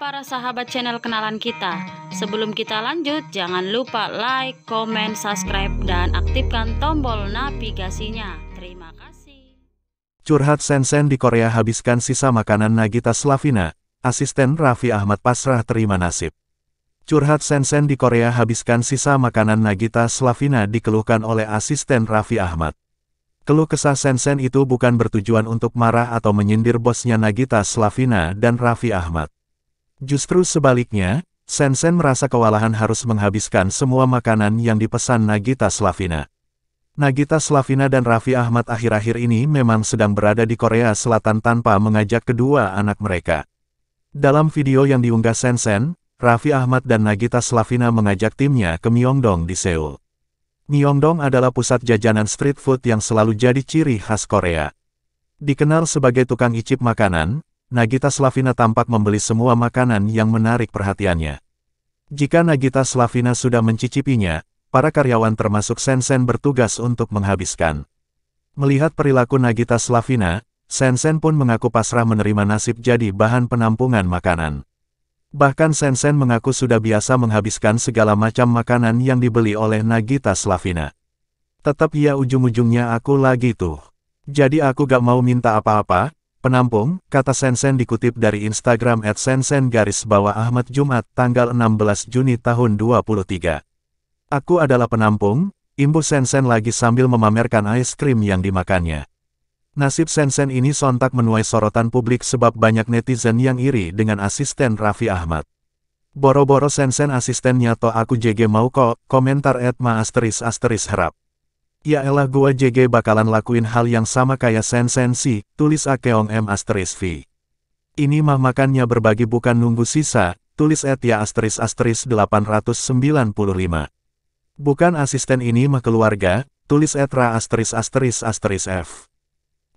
para sahabat channel kenalan kita. Sebelum kita lanjut, jangan lupa like, comment, subscribe, dan aktifkan tombol navigasinya. Terima kasih. Curhat Sensen di Korea habiskan sisa makanan Nagita Slavina, asisten Raffi Ahmad pasrah terima nasib. Curhat Sensen di Korea habiskan sisa makanan Nagita Slavina dikeluhkan oleh asisten Raffi Ahmad. Keluh kesah Sensen itu bukan bertujuan untuk marah atau menyindir bosnya Nagita Slavina dan Raffi Ahmad. Justru sebaliknya, Sensen merasa kewalahan harus menghabiskan semua makanan yang dipesan Nagita Slavina. Nagita Slavina dan Raffi Ahmad akhir-akhir ini memang sedang berada di Korea Selatan tanpa mengajak kedua anak mereka. Dalam video yang diunggah Sensen, Raffi Ahmad dan Nagita Slavina mengajak timnya ke Myeongdong di Seoul. Myeongdong adalah pusat jajanan street food yang selalu jadi ciri khas Korea. Dikenal sebagai tukang icip makanan, Nagita Slavina tampak membeli semua makanan yang menarik perhatiannya. Jika Nagita Slavina sudah mencicipinya, para karyawan termasuk Sensen bertugas untuk menghabiskan. Melihat perilaku Nagita Slavina, Sensen pun mengaku pasrah menerima nasib jadi bahan penampungan makanan. Bahkan Sensen mengaku sudah biasa menghabiskan segala macam makanan yang dibeli oleh Nagita Slavina. Tetap ya ujung-ujungnya aku lagi tuh. Jadi aku gak mau minta apa-apa, Penampung, kata Sensen dikutip dari Instagram at Sensen garis bawah Ahmad Jumat, tanggal 16 Juni tahun 23. Aku adalah penampung, imbu Sensen lagi sambil memamerkan es krim yang dimakannya. Nasib Sensen ini sontak menuai sorotan publik sebab banyak netizen yang iri dengan asisten Raffi Ahmad. Boro-boro Sensen asistennya to aku JG mau kok, komentar at asteris asteris Ya elah gua JG bakalan lakuin hal yang sama kayak Sen Si, tulis Akeong M asteris V. Ini mah makannya berbagi bukan nunggu sisa, tulis Etia asteris asteris 895. Bukan asisten ini mah keluarga, tulis Etra asteris asteris asteris F.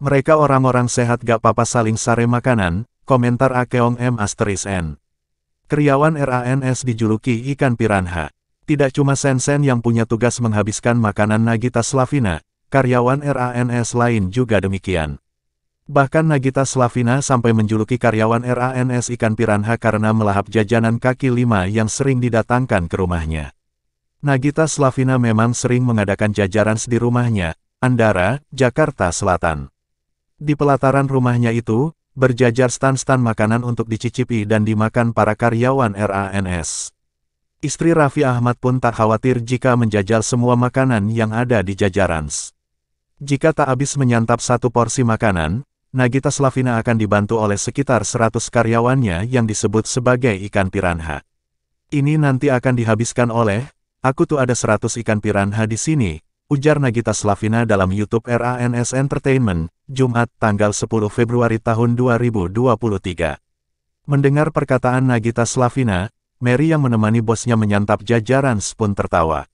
Mereka orang-orang sehat gak papa saling sare makanan, komentar Akeong M asteris N. Kriawan RANS dijuluki ikan piranha. Tidak cuma Sensen yang punya tugas menghabiskan makanan Nagita Slavina, karyawan RANS lain juga demikian. Bahkan Nagita Slavina sampai menjuluki karyawan RANS ikan piranha karena melahap jajanan kaki lima yang sering didatangkan ke rumahnya. Nagita Slavina memang sering mengadakan jajaran di rumahnya, Andara, Jakarta Selatan. Di pelataran rumahnya itu, berjajar stan-stan makanan untuk dicicipi dan dimakan para karyawan RANS. Istri Raffi Ahmad pun tak khawatir jika menjajal semua makanan yang ada di jajaran. Jika tak habis menyantap satu porsi makanan, Nagita Slavina akan dibantu oleh sekitar 100 karyawannya yang disebut sebagai ikan piranha. Ini nanti akan dihabiskan oleh, aku tuh ada 100 ikan piranha di sini, ujar Nagita Slavina dalam YouTube RANS Entertainment, Jumat tanggal 10 Februari tahun 2023. Mendengar perkataan Nagita Slavina, Mary yang menemani bosnya menyantap jajaran pun tertawa.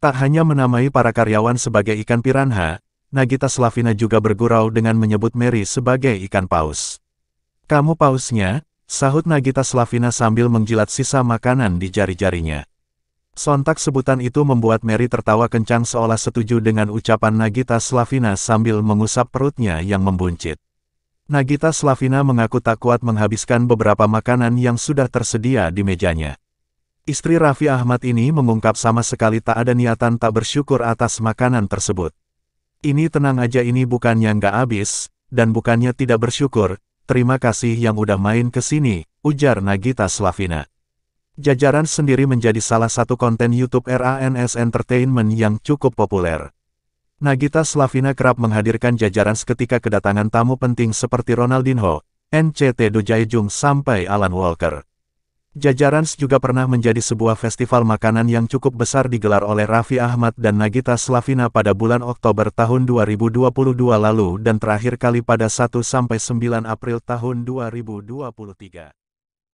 Tak hanya menamai para karyawan sebagai ikan piranha, Nagita Slavina juga bergurau dengan menyebut Mary sebagai ikan paus. Kamu pausnya, sahut Nagita Slavina sambil menjilat sisa makanan di jari-jarinya. Sontak sebutan itu membuat Mary tertawa kencang seolah setuju dengan ucapan Nagita Slavina sambil mengusap perutnya yang membuncit. Nagita Slavina mengaku tak kuat menghabiskan beberapa makanan yang sudah tersedia di mejanya. Istri Raffi Ahmad ini mengungkap sama sekali tak ada niatan tak bersyukur atas makanan tersebut. Ini tenang aja ini bukannya nggak habis, dan bukannya tidak bersyukur, terima kasih yang udah main ke sini, ujar Nagita Slavina. Jajaran sendiri menjadi salah satu konten YouTube RANS Entertainment yang cukup populer. Nagita Slavina kerap menghadirkan jajaran seketika kedatangan tamu penting seperti Ronaldinho, NCT Dojaejung sampai Alan Walker. Jajaran juga pernah menjadi sebuah festival makanan yang cukup besar digelar oleh Raffi Ahmad dan Nagita Slavina pada bulan Oktober tahun 2022 lalu dan terakhir kali pada 1-9 April tahun 2023.